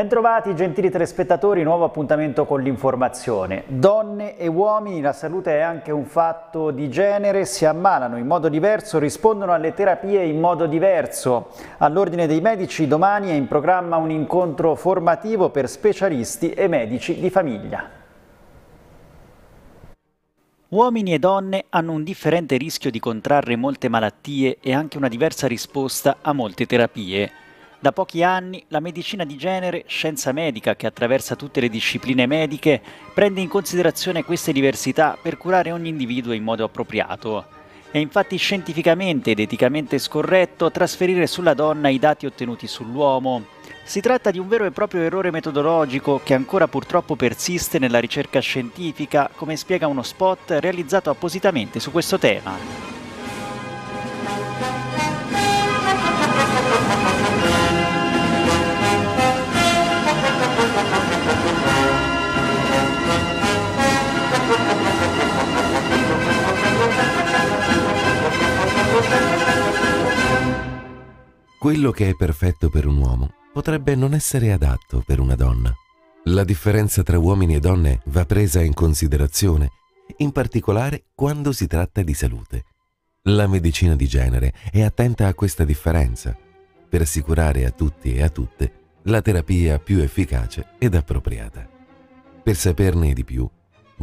Bentrovati gentili telespettatori, nuovo appuntamento con l'informazione. Donne e uomini, la salute è anche un fatto di genere, si ammalano in modo diverso, rispondono alle terapie in modo diverso. All'ordine dei medici domani è in programma un incontro formativo per specialisti e medici di famiglia. Uomini e donne hanno un differente rischio di contrarre molte malattie e anche una diversa risposta a molte terapie. Da pochi anni la medicina di genere, scienza medica che attraversa tutte le discipline mediche, prende in considerazione queste diversità per curare ogni individuo in modo appropriato. È infatti scientificamente ed eticamente scorretto trasferire sulla donna i dati ottenuti sull'uomo. Si tratta di un vero e proprio errore metodologico che ancora purtroppo persiste nella ricerca scientifica, come spiega uno spot realizzato appositamente su questo tema. Quello che è perfetto per un uomo potrebbe non essere adatto per una donna. La differenza tra uomini e donne va presa in considerazione, in particolare quando si tratta di salute. La medicina di genere è attenta a questa differenza per assicurare a tutti e a tutte la terapia più efficace ed appropriata. Per saperne di più,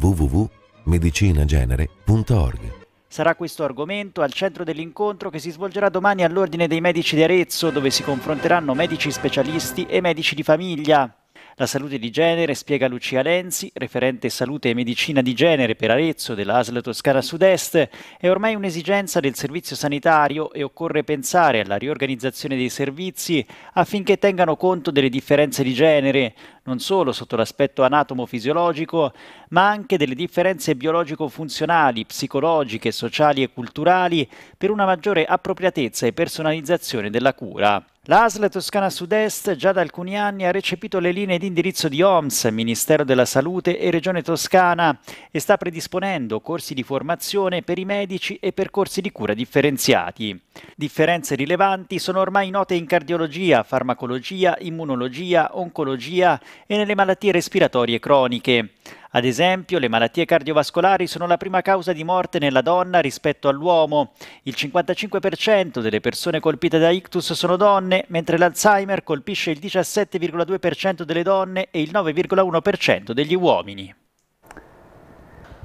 www.medicinagenere.org Sarà questo argomento al centro dell'incontro che si svolgerà domani all'Ordine dei Medici di Arezzo, dove si confronteranno medici specialisti e medici di famiglia. La salute di genere, spiega Lucia Lenzi, referente salute e medicina di genere per Arezzo dell'ASL Toscana Sud-Est, è ormai un'esigenza del servizio sanitario e occorre pensare alla riorganizzazione dei servizi affinché tengano conto delle differenze di genere, non solo sotto l'aspetto anatomo-fisiologico, ma anche delle differenze biologico-funzionali, psicologiche, sociali e culturali per una maggiore appropriatezza e personalizzazione della cura. L'ASL Toscana Sud-Est già da alcuni anni ha recepito le linee di indirizzo di OMS, Ministero della Salute e Regione Toscana e sta predisponendo corsi di formazione per i medici e percorsi di cura differenziati. Differenze rilevanti sono ormai note in cardiologia, farmacologia, immunologia, oncologia e nelle malattie respiratorie croniche. Ad esempio, le malattie cardiovascolari sono la prima causa di morte nella donna rispetto all'uomo. Il 55% delle persone colpite da ictus sono donne, mentre l'Alzheimer colpisce il 17,2% delle donne e il 9,1% degli uomini.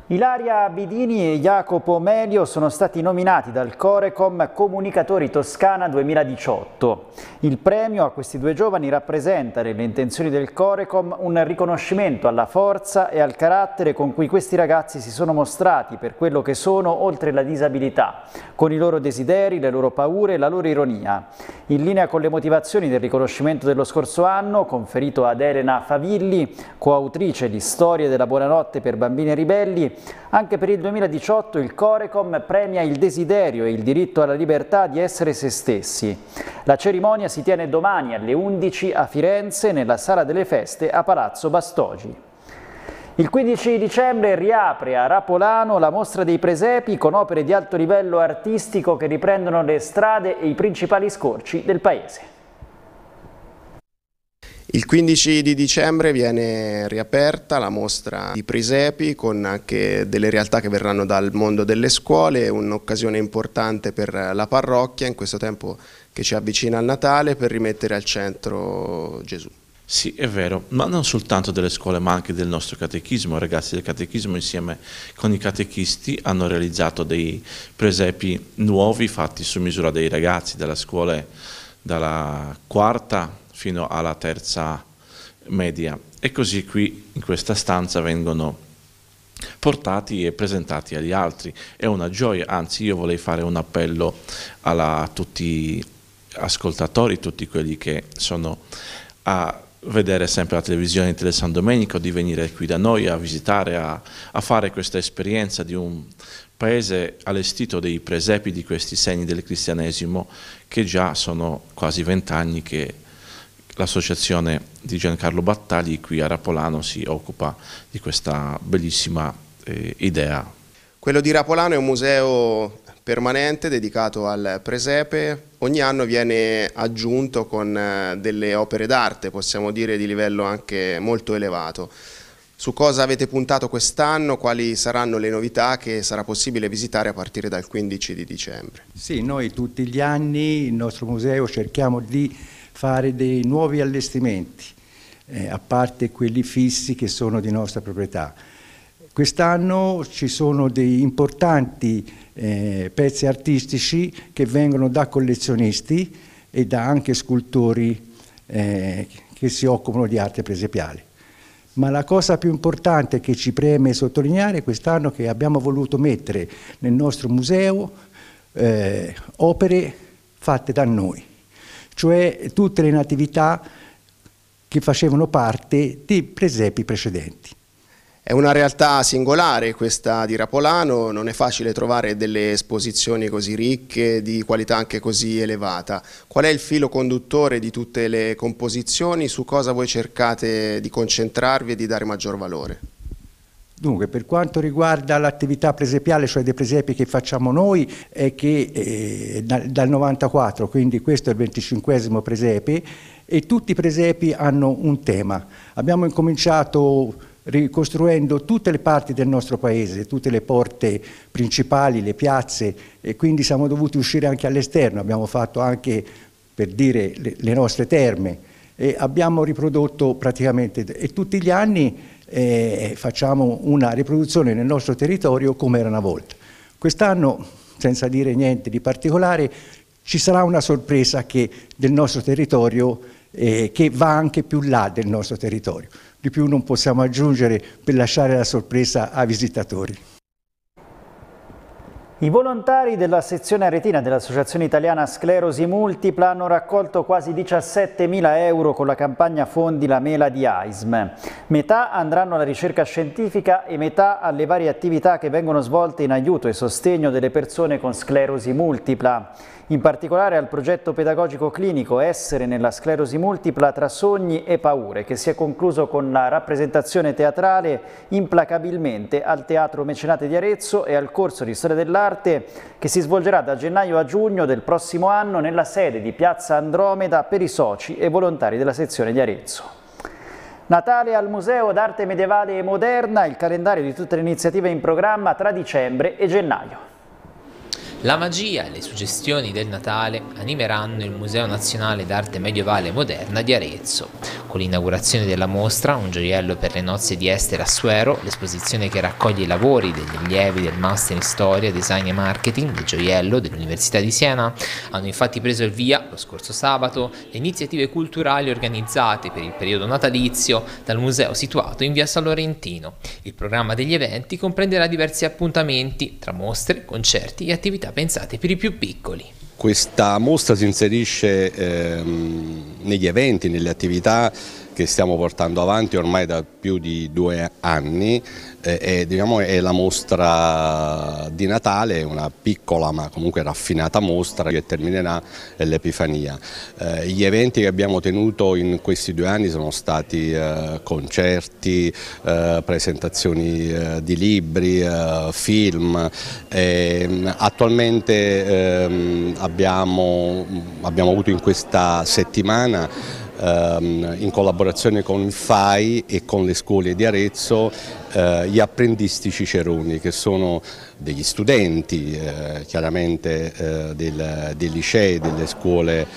Ilaria Bidini e Jacopo Melio sono stati nominati dal Corecom Comunicatori Toscana 2018. Il premio a questi due giovani rappresenta, nelle intenzioni del Corecom, un riconoscimento alla forza e al carattere con cui questi ragazzi si sono mostrati per quello che sono oltre la disabilità, con i loro desideri, le loro paure e la loro ironia. In linea con le motivazioni del riconoscimento dello scorso anno, conferito ad Elena Favilli, coautrice di Storie della Buonanotte per Bambini Ribelli, anche per il 2018 il Corecom premia il desiderio e il diritto alla libertà di essere se stessi. La cerimonia si tiene domani alle 11 a Firenze nella Sala delle Feste a Palazzo Bastogi. Il 15 dicembre riapre a Rapolano la mostra dei presepi con opere di alto livello artistico che riprendono le strade e i principali scorci del paese. Il 15 di dicembre viene riaperta la mostra di Prisepi con anche delle realtà che verranno dal mondo delle scuole, un'occasione importante per la parrocchia in questo tempo che ci avvicina al Natale per rimettere al centro Gesù. Sì, è vero, ma non soltanto delle scuole, ma anche del nostro catechismo. I Ragazzi del catechismo insieme con i catechisti hanno realizzato dei presepi nuovi fatti su misura dei ragazzi, dalle scuola dalla quarta fino alla terza media e così qui in questa stanza vengono portati e presentati agli altri. È una gioia, anzi io vorrei fare un appello alla, a tutti gli ascoltatori, tutti quelli che sono a vedere sempre la televisione in Tele San Domenico, di venire qui da noi a visitare, a, a fare questa esperienza di un paese allestito dei presepi di questi segni del cristianesimo che già sono quasi vent'anni che l'associazione di Giancarlo Battagli qui a Rapolano si occupa di questa bellissima eh, idea. Quello di Rapolano è un museo permanente dedicato al presepe, ogni anno viene aggiunto con eh, delle opere d'arte, possiamo dire di livello anche molto elevato. Su cosa avete puntato quest'anno, quali saranno le novità che sarà possibile visitare a partire dal 15 di dicembre? Sì, noi tutti gli anni il nostro museo cerchiamo di fare dei nuovi allestimenti, eh, a parte quelli fissi che sono di nostra proprietà. Quest'anno ci sono dei importanti eh, pezzi artistici che vengono da collezionisti e da anche scultori eh, che si occupano di arte presepiale. Ma la cosa più importante che ci preme sottolineare quest'anno è che abbiamo voluto mettere nel nostro museo eh, opere fatte da noi cioè tutte le natività che facevano parte dei presepi precedenti. È una realtà singolare questa di Rapolano, non è facile trovare delle esposizioni così ricche, di qualità anche così elevata. Qual è il filo conduttore di tutte le composizioni? Su cosa voi cercate di concentrarvi e di dare maggior valore? Dunque, per quanto riguarda l'attività presepiale, cioè dei presepi che facciamo noi, è che eh, dal, 1994, quindi questo è il 25 presepe, e tutti i presepi hanno un tema. Abbiamo incominciato ricostruendo tutte le parti del nostro paese, tutte le porte principali, le piazze e quindi siamo dovuti uscire anche all'esterno, abbiamo fatto anche, per dire, le, le nostre terme e abbiamo riprodotto praticamente e tutti gli anni eh, facciamo una riproduzione nel nostro territorio come era una volta. Quest'anno, senza dire niente di particolare, ci sarà una sorpresa che, del nostro territorio eh, che va anche più là del nostro territorio. Di più non possiamo aggiungere per lasciare la sorpresa ai visitatori. I volontari della sezione aretina dell'Associazione Italiana Sclerosi Multipla hanno raccolto quasi 17.000 euro con la campagna Fondi la Mela di AISM. Metà andranno alla ricerca scientifica e metà alle varie attività che vengono svolte in aiuto e sostegno delle persone con sclerosi multipla in particolare al progetto pedagogico clinico Essere nella sclerosi multipla tra sogni e paure, che si è concluso con la rappresentazione teatrale implacabilmente al Teatro Mecenate di Arezzo e al corso di Storia dell'Arte che si svolgerà da gennaio a giugno del prossimo anno nella sede di Piazza Andromeda per i soci e volontari della sezione di Arezzo. Natale al Museo d'Arte Medievale e Moderna, il calendario di tutte le iniziative in programma tra dicembre e gennaio. La magia e le suggestioni del Natale animeranno il Museo Nazionale d'Arte Medievale e Moderna di Arezzo, con l'inaugurazione della mostra Un gioiello per le nozze di Esther Assuero, l'esposizione che raccoglie i lavori degli allievi del Master in Storia, Design e Marketing del gioiello dell'Università di Siena. Hanno infatti preso il via, lo scorso sabato, le iniziative culturali organizzate per il periodo natalizio dal museo situato in via San Lorentino. Il programma degli eventi comprenderà diversi appuntamenti tra mostre, concerti e attività pensate per i più piccoli. Questa mostra si inserisce ehm, negli eventi, nelle attività che stiamo portando avanti ormai da più di due anni eh, e, diciamo, è la mostra di Natale, una piccola ma comunque raffinata mostra che terminerà eh, l'Epifania. Eh, gli eventi che abbiamo tenuto in questi due anni sono stati eh, concerti, eh, presentazioni eh, di libri, film. Mm, attualmente ehm, abbiamo, mm, abbiamo avuto in questa settimana Ehm, in collaborazione con il FAI e con le scuole di Arezzo eh, gli apprendisti ciceroni che sono degli studenti eh, chiaramente eh, del, dei licei, delle scuole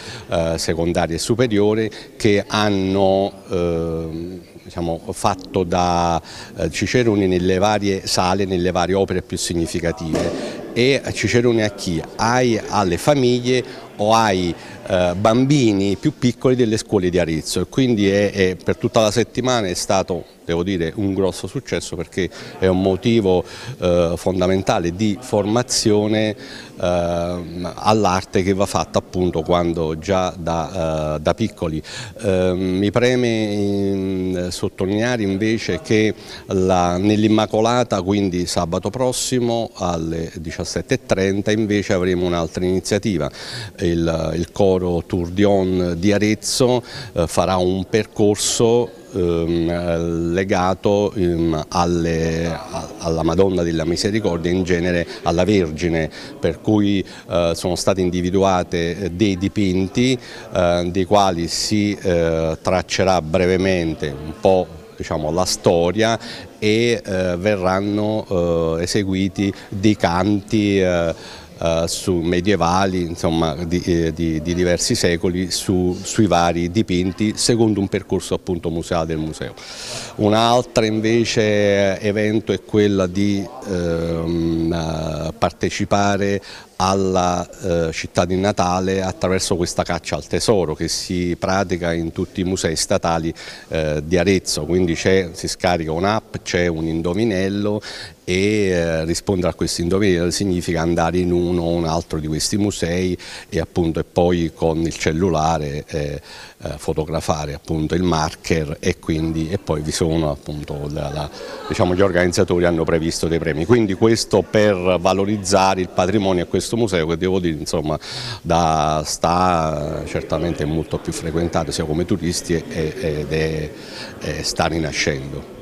secondarie e superiori che hanno ehm, Diciamo, fatto da Ciceroni nelle varie sale, nelle varie opere più significative e ciceroni a chi? Ai, alle famiglie o ai eh, bambini più piccoli delle scuole di Arizzo e quindi è, è per tutta la settimana è stato devo dire un grosso successo perché è un motivo eh, fondamentale di formazione eh, all'arte che va fatta appunto quando già da, eh, da piccoli. Ehm, mi preme in, mm, sottolineare invece che nell'Immacolata, quindi sabato prossimo alle 17.30 invece avremo un'altra iniziativa, il, il coro Tour Dion di Arezzo eh, farà un percorso ehm, legato ehm, alle, alla Madonna della Misericordia, in genere alla Vergine, per cui eh, sono stati individuate eh, dei dipinti eh, dei quali si eh, traccerà brevemente un po' diciamo, la storia e eh, verranno eh, eseguiti dei canti eh, su medievali, insomma, di, eh, di, di diversi secoli, su, sui vari dipinti, secondo un percorso appunto museale del museo. Un'altra invece evento è quello di ehm, eh, partecipare alla eh, città di Natale attraverso questa caccia al tesoro che si pratica in tutti i musei statali eh, di Arezzo, quindi si scarica un'app, c'è un indovinello e eh, rispondere a questi indovinella significa andare in uno o un altro di questi musei e, appunto, e poi con il cellulare eh, eh, fotografare appunto, il marker e, quindi, e poi vi sono appunto, la, la, diciamo, gli organizzatori hanno previsto dei premi. Quindi questo per valorizzare il patrimonio a questo museo che devo dire insomma, da, sta certamente molto più frequentato sia come turisti ed è, è, sta rinascendo.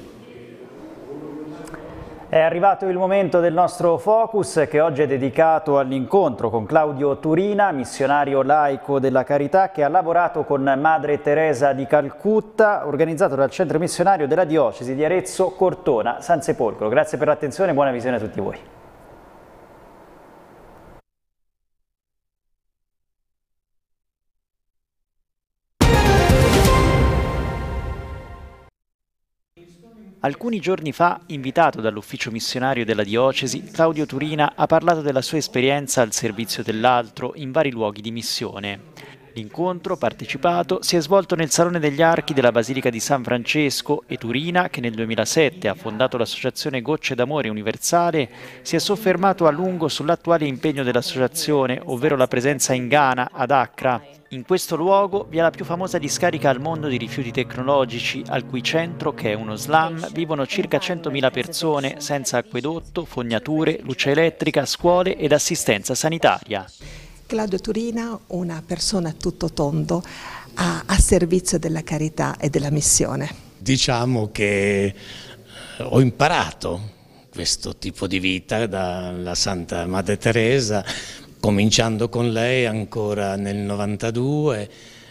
È arrivato il momento del nostro focus che oggi è dedicato all'incontro con Claudio Turina, missionario laico della Carità che ha lavorato con Madre Teresa di Calcutta, organizzato dal Centro Missionario della Diocesi di Arezzo Cortona San Sepolcro. Grazie per l'attenzione e buona visione a tutti voi. Alcuni giorni fa, invitato dall'ufficio missionario della diocesi, Claudio Turina ha parlato della sua esperienza al servizio dell'altro in vari luoghi di missione. L'incontro, partecipato, si è svolto nel Salone degli Archi della Basilica di San Francesco e Turina, che nel 2007 ha fondato l'associazione Gocce d'Amore Universale, si è soffermato a lungo sull'attuale impegno dell'associazione, ovvero la presenza in Ghana, ad Accra. In questo luogo vi è la più famosa discarica al mondo di rifiuti tecnologici, al cui centro, che è uno slam, vivono circa 100.000 persone senza acquedotto, fognature, luce elettrica, scuole ed assistenza sanitaria. Claudio Turina, una persona tutto tondo a, a servizio della carità e della missione. Diciamo che eh, ho imparato questo tipo di vita dalla Santa Madre Teresa, cominciando con lei ancora nel 92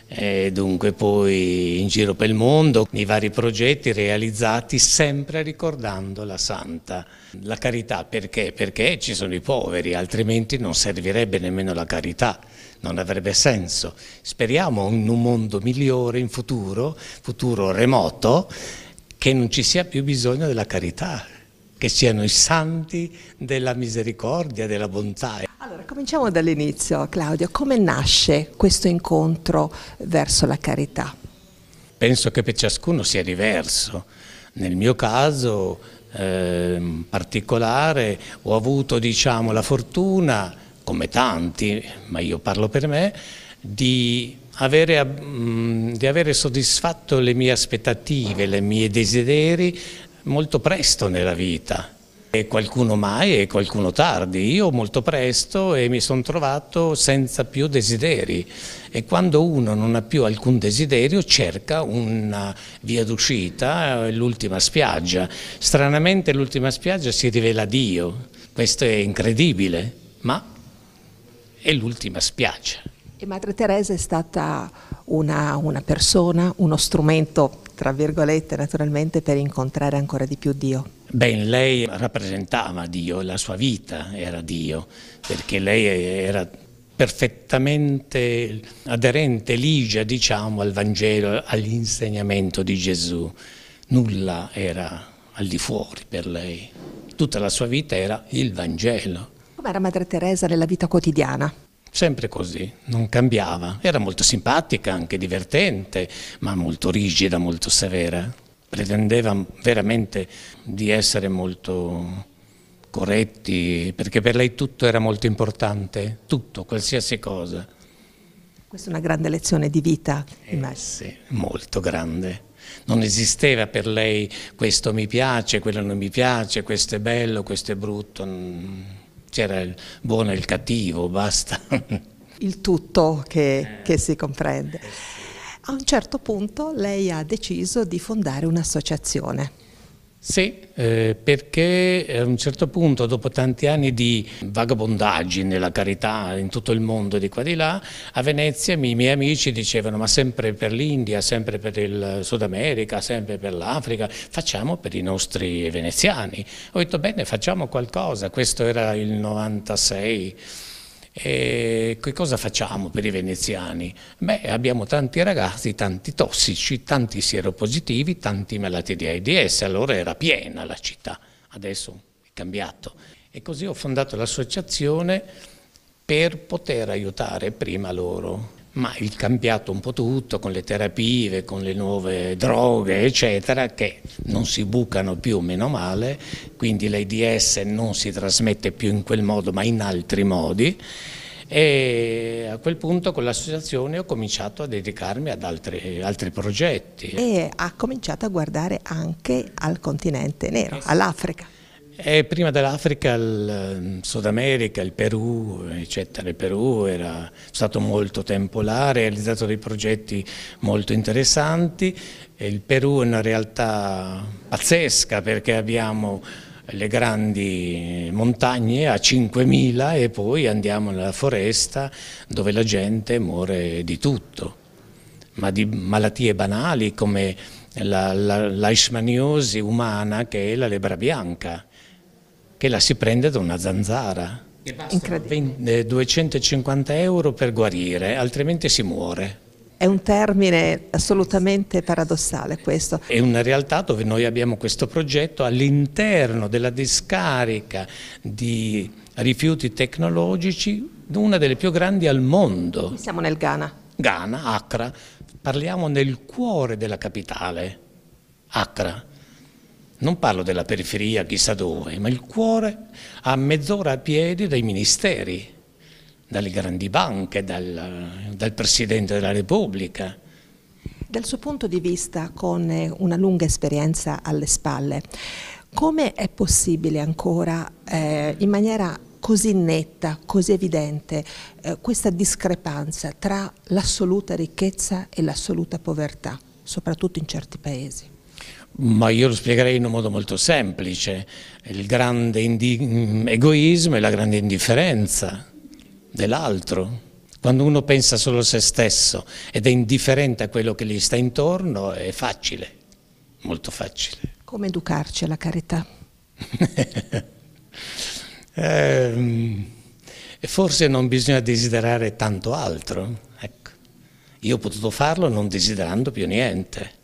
e dunque poi in giro per il mondo, nei vari progetti realizzati sempre ricordando la Santa. La carità perché? Perché ci sono i poveri, altrimenti non servirebbe nemmeno la carità, non avrebbe senso. Speriamo in un mondo migliore in futuro, futuro remoto, che non ci sia più bisogno della carità, che siano i santi della misericordia, della bontà. Cominciamo dall'inizio, Claudio. Come nasce questo incontro verso la carità? Penso che per ciascuno sia diverso. Nel mio caso eh, particolare ho avuto diciamo, la fortuna, come tanti, ma io parlo per me, di avere, mh, mm, di avere soddisfatto le mie aspettative, i miei desideri molto presto nella vita e qualcuno mai e qualcuno tardi, io molto presto e mi sono trovato senza più desideri e quando uno non ha più alcun desiderio cerca una via d'uscita, eh, l'ultima spiaggia. Stranamente l'ultima spiaggia si rivela Dio, questo è incredibile, ma è l'ultima spiaggia. E Madre Teresa è stata una, una persona, uno strumento, tra virgolette naturalmente, per incontrare ancora di più Dio. Ben, lei rappresentava Dio, la sua vita era Dio, perché lei era perfettamente aderente, ligia, diciamo, al Vangelo, all'insegnamento di Gesù. Nulla era al di fuori per lei. Tutta la sua vita era il Vangelo. Come era Madre Teresa nella vita quotidiana? Sempre così, non cambiava. Era molto simpatica, anche divertente, ma molto rigida, molto severa pretendeva veramente di essere molto corretti, perché per lei tutto era molto importante, tutto, qualsiasi cosa. Questa è una grande lezione di vita, eh, Sì, molto grande. Non esisteva per lei questo mi piace, quello non mi piace, questo è bello, questo è brutto. C'era il buono e il cattivo, basta. Il tutto che, eh. che si comprende. Eh, a un certo punto lei ha deciso di fondare un'associazione. Sì, eh, perché a un certo punto, dopo tanti anni di vagabondaggi nella carità in tutto il mondo, di qua e di là, a Venezia i miei amici dicevano ma sempre per l'India, sempre per il Sud America, sempre per l'Africa, facciamo per i nostri veneziani. Ho detto bene, facciamo qualcosa, questo era il 96. E che cosa facciamo per i veneziani? Beh, abbiamo tanti ragazzi, tanti tossici, tanti sieropositivi, tanti malati di AIDS, allora era piena la città, adesso è cambiato. E così ho fondato l'associazione per poter aiutare prima loro, ma è cambiato un po' tutto con le terapie, con le nuove droghe, eccetera, che non si bucano più, meno male, quindi l'AIDS non si trasmette più in quel modo, ma in altri modi. E a quel punto con l'associazione ho cominciato a dedicarmi ad altri, altri, progetti. E ha cominciato a guardare anche al continente nero, esatto. all'Africa. E eh, prima dell'Africa il ehm, Sud America, il Perù, eccetera. Il Perù era stato molto tempo là, ha realizzato dei progetti molto interessanti. Il Perù è una realtà pazzesca perché abbiamo le grandi montagne a 5.000 e poi andiamo nella foresta dove la gente muore di tutto, ma di malattie banali come la, la, la umana che è la lebra bianca che la si prende da una zanzara. E 20, 250 euro per guarire, altrimenti si muore. È un termine assolutamente paradossale questo. È una realtà dove noi abbiamo questo progetto all'interno della discarica di rifiuti tecnologici, una delle più grandi al mondo. Siamo nel Ghana. Ghana, Accra. Parliamo nel cuore della capitale, Accra. Non parlo della periferia chissà dove, ma il cuore a mezz'ora a piedi dai ministeri, dalle grandi banche, dal, dal Presidente della Repubblica. Dal suo punto di vista, con eh, una lunga esperienza alle spalle, come è possibile ancora eh, in maniera così netta, così evidente, eh, questa discrepanza tra l'assoluta ricchezza e l'assoluta povertà, soprattutto in certi paesi? ma io lo spiegherei in un modo molto semplice, il grande egoismo e la grande indifferenza dell'altro. Quando uno pensa solo a se stesso ed è indifferente a quello che gli sta intorno, è facile, molto facile. Come educarci alla carità? eh, forse non bisogna desiderare tanto altro. Ecco. Io ho potuto farlo non desiderando più niente